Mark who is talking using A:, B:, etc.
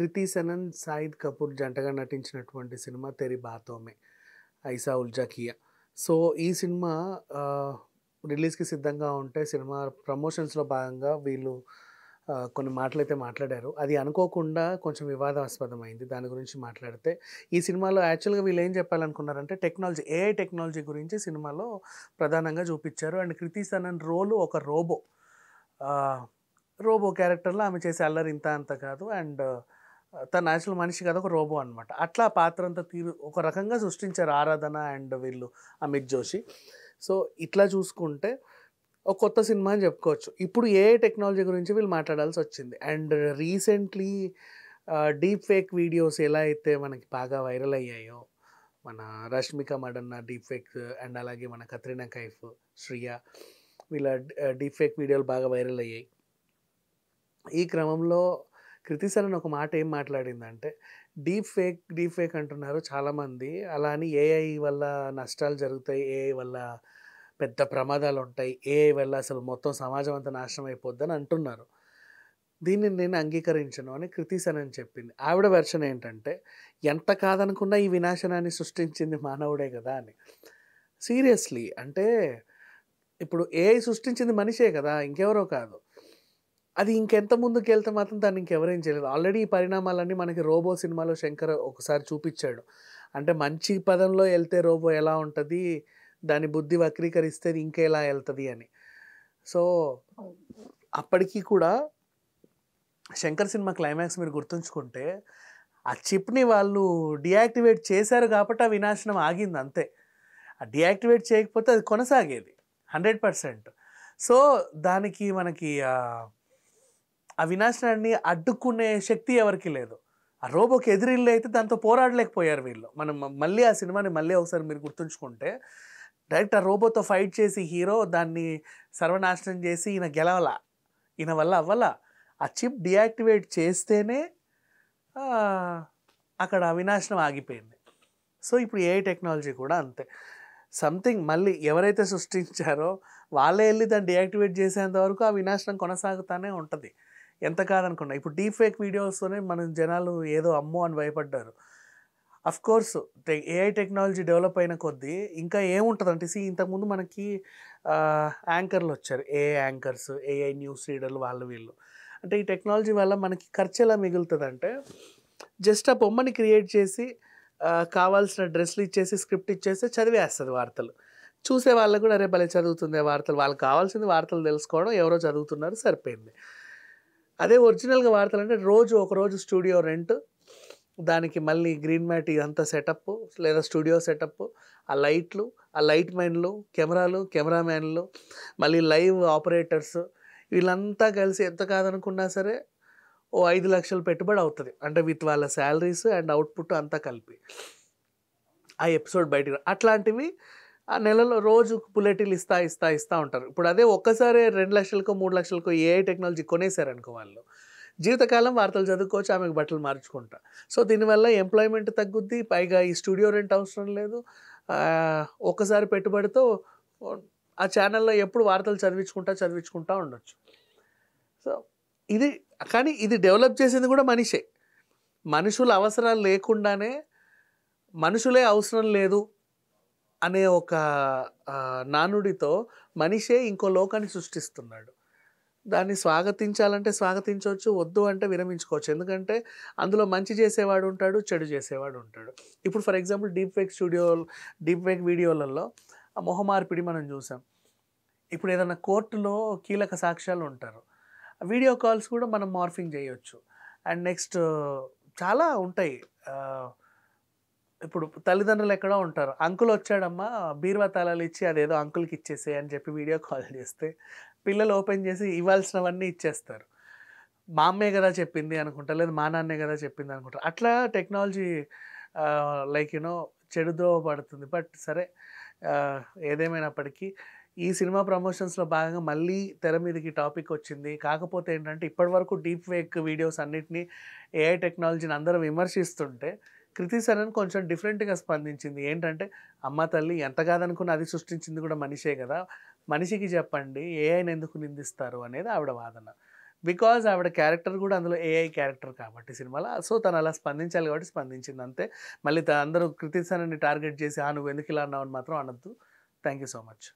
A: కృతి Sanon Saeed Kapoor జంటగా నటించినటువంటి సినిమా తెరి బాతోమే ఐసా ఉల్జా కియా సో ఈ సినిమా రిలీజ్కి సిద్ధంగా ఉంటే సినిమా ప్రమోషన్స్లో భాగంగా వీళ్ళు కొన్ని మాటలు అయితే మాట్లాడారు అది అనుకోకుండా కొంచెం వివాదాస్పదమైంది దాని గురించి మాట్లాడితే ఈ సినిమాలో యాక్చువల్గా వీళ్ళు ఏం చెప్పాలనుకున్నారంటే టెక్నాలజీ ఏ టెక్నాలజీ గురించి సినిమాలో ప్రధానంగా చూపించారు అండ్ కృతి సనన్ రోలు ఒక రోబో రోబో క్యారెక్టర్లో ఆమె చేసే అల్లరి ఇంత అంత కాదు అండ్ తన యాక్చువల్ మనిషి కదా ఒక రోబో అనమాట అట్లా పాత్ర అంతా తీరు ఒక రకంగా సృష్టించారు ఆరాధన అండ్ వీళ్ళు అమిత్ జోషి సో ఇట్లా చూసుకుంటే ఒక కొత్త సినిమా అని చెప్పుకోవచ్చు ఇప్పుడు ఏ టెక్నాలజీ గురించి వీళ్ళు మాట్లాడాల్సి వచ్చింది and recently deep fake videos ఎలా అయితే మనకి బాగా వైరల్ అయ్యాయో మన Rashmika Mandanna deep fake and అలాగే మన కత్రినా కైఫ్ శ్రియ వీళ్ళ డీప్ ఫేక్ వీడియోలు బాగా వైరల్ అయ్యాయి ఈ క్రమంలో కృతిసరన్ ఒక మాట ఏం మాట్లాడిందంటే డీప్ ఫేక్ డీప్ ఫేక్ అంటున్నారు చాలామంది అలా అని ఏఐ వల్ల నష్టాలు జరుగుతాయి ఏఐ వల్ల పెద్ద ప్రమాదాలు ఉంటాయి ఏఐ వల్ల అసలు మొత్తం సమాజం అంతా నాశనం అయిపోద్దని అంటున్నారు దీన్ని నేను అంగీకరించను అని అని చెప్పింది ఆవిడ వెర్షన్ ఏంటంటే ఎంత కాదనుకున్నా ఈ వినాశనాన్ని సృష్టించింది మానవుడే కదా అని సీరియస్లీ అంటే ఇప్పుడు ఏఐ సృష్టించింది మనిషే కదా ఇంకెవరో కాదు అది ఇంకెంత ముందుకు వెళ్తే మాత్రం దాన్ని ఇంకెవరేం చేయలేదు ఆల్రెడీ ఈ పరిణామాలన్నీ మనకి రోబో సినిమాలో శంకర్ ఒకసారి చూపించాడు అంటే మంచి పదంలో వెళ్తే రోబో ఎలా ఉంటుంది దాని బుద్ధి వక్రీకరిస్తే ఇంకా ఎలా వెళ్తుంది అని సో అప్పటికీ కూడా శంకర్ సినిమా క్లైమాక్స్ మీరు గుర్తుంచుకుంటే ఆ చిప్ని వాళ్ళు డియాక్టివేట్ చేశారు కాబట్టి ఆ వినాశనం ఆగింది అంతే ఆ డియాక్టివేట్ చేయకపోతే అది కొనసాగేది హండ్రెడ్ పర్సెంట్ సో దానికి మనకి ఆ వినాశనాన్ని అడ్డుకునే శక్తి ఎవరికి లేదు ఆ రోబోకి ఎదిరిల్లు అయితే దాంతో పోరాడలేకపోయారు వీళ్ళు మనం మళ్ళీ ఆ సినిమాని మళ్ళీ ఒకసారి మీరు గుర్తుంచుకుంటే డైరెక్ట్ ఆ రోబోతో ఫైట్ చేసి హీరో దాన్ని సర్వనాశనం చేసి ఈయన గెలవల ఈయన వల్ల అవ్వాల ఆ చిప్ డియాక్టివేట్ చేస్తేనే అక్కడ వినాశనం ఆగిపోయింది సో ఇప్పుడు ఏ టెక్నాలజీ కూడా అంతే సంథింగ్ మళ్ళీ ఎవరైతే సృష్టించారో వాళ్ళే వెళ్ళి దాన్ని డియాక్టివేట్ చేసేంత వరకు ఆ వినాశనం కొనసాగుతూనే ఉంటుంది ఎంత కాదనుకున్నా ఇప్పుడు డీప్ ఫేక్ వీడియోస్తోనే మనం జనాలు ఏదో అమ్మో అని భయపడ్డారు of course AI technology develop అయిన కొద్దీ ఇంకా ఏముంటుంది అంటే సి ఇంతకుముందు మనకి యాంకర్లు వచ్చారు ఏఐ యాంకర్స్ ఏఐ న్యూస్ రీడర్లు వాళ్ళు వీళ్ళు అంటే ఈ టెక్నాలజీ వల్ల మనకి ఖర్చు ఎలా మిగులుతుంది అంటే జస్ట్ ఆ బొమ్మని క్రియేట్ చేసి కావాల్సిన డ్రెస్లు ఇచ్చేసి స్క్రిప్ట్ ఇచ్చేసి చదివేస్తుంది వార్తలు చూసే వాళ్ళకు కూడా అరే భలే చదువుతుంది వార్తలు వాళ్ళకి కావాల్సింది వార్తలు తెలుసుకోవడం ఎవరో చదువుతున్నారు సరిపోయింది అదే ఒరిజినల్గా వాడతారంటే రోజు ఒకరోజు స్టూడియో రెంట్ దానికి మళ్ళీ గ్రీన్ మ్యాట్ ఇదంతా సెటప్ లేదా స్టూడియో సెటప్ ఆ లైట్లు ఆ లైట్ మ్యాన్లు కెమెరాలు కెమెరామ్యాన్లు మళ్ళీ లైవ్ ఆపరేటర్స్ వీళ్ళంతా కలిసి ఎంత కాదనుకున్నా సరే ఓ ఐదు లక్షలు పెట్టుబడి అవుతుంది అంటే విత్ వాళ్ళ శాలరీస్ అండ్ అవుట్పుట్ అంతా కలిపి ఆ ఎపిసోడ్ బయటకు అట్లాంటివి ఆ నెలలో రోజు బుల్లెటిలు ఇస్తా ఇస్తా ఇస్తూ ఉంటారు ఇప్పుడు అదే ఒక్కసారి రెండు లక్షలకో మూడు లక్షలకో ఏ టెక్నాలజీ కొనేసారనుకో వాళ్ళు జీవితకాలం వార్తలు చదువుకోవచ్చు ఆమెకు బట్టలు మార్చుకుంటా సో దీనివల్ల ఎంప్లాయ్మెంట్ తగ్గుద్ది పైగా ఈ స్టూడియో రెంట్ అవసరం లేదు ఒక్కసారి పెట్టుబడితో ఆ ఛానల్లో ఎప్పుడు వార్తలు చదివించుకుంటా చదివించుకుంటా ఉండొచ్చు సో ఇది కానీ ఇది డెవలప్ చేసింది కూడా మనిషే మనుషుల అవసరాలు లేకుండానే మనుషులే అవసరం లేదు అనే ఒక నానుడితో మనిషే ఇంకో లోకాన్ని సృష్టిస్తున్నాడు దాన్ని స్వాగతించాలంటే స్వాగతించవచ్చు వద్దు అంటే విరమించుకోవచ్చు ఎందుకంటే అందులో మంచి చేసేవాడు ఉంటాడు చెడు చేసేవాడు ఉంటాడు ఇప్పుడు for example deep fake studio deep fake వీడియోలలో ఆ మొహమార్పిడి మనం చూసాం ఇప్పుడు ఏదైనా కోర్టులో కీలక సాక్ష్యాలు ఉంటారు వీడియో కాల్స్ కూడా మనం మార్ఫింగ్ చేయొచ్చు అండ్ నెక్స్ట్ చాలా ఉంటాయి ఇప్పుడు తల్లిదండ్రులు ఎక్కడో ఉంటారు అంకుల్ వచ్చాడమ్మా బీరువా తాళాలు ఇచ్చి అదేదో అంకుల్కి ఇచ్చేసే అని చెప్పి వీడియో కాల్ చేస్తే పిల్లలు ఓపెన్ చేసి ఇవ్వాల్సినవన్నీ ఇచ్చేస్తారు మా అమ్మే కదా చెప్పింది అనుకుంటా లేదు మా నాన్నే కదా చెప్పింది అనుకుంటారు అట్లా టెక్నాలజీ లైక్ యూనో చెడుదో పడుతుంది బట్ సరే ఏదేమైనప్పటికీ ఈ సినిమా ప్రమోషన్స్లో భాగంగా మళ్ళీ తెర మీదకి టాపిక్ వచ్చింది కాకపోతే ఏంటంటే ఇప్పటివరకు డీప్ ఫేక్ వీడియోస్ అన్నింటినీ ఏఐ టెక్నాలజీని అందరూ విమర్శిస్తుంటే కృతి సరణ్ కొంచెం డిఫరెంట్గా స్పందించింది ఏంటంటే అమ్మ తల్లి ఎంత కాదనుకున్న అది సృష్టించింది కూడా మనిషే కదా మనిషికి చెప్పండి ఏఐని ఎందుకు నిందిస్తారు అనేది ఆవిడ వాదన బికాజ్ ఆవిడ క్యారెక్టర్ కూడా అందులో ఏఐ క్యారెక్టర్ కాబట్టి సినిమాలో సో తను అలా స్పందించాలి కాబట్టి స్పందించింది అంతే మళ్ళీ అందరూ కృతి సరణ్ని టార్గెట్ చేసి ఆ నువ్వు ఎందుకు ఇలా అన్నావు అని మాత్రం అనొద్దు థ్యాంక్ యూ సో మచ్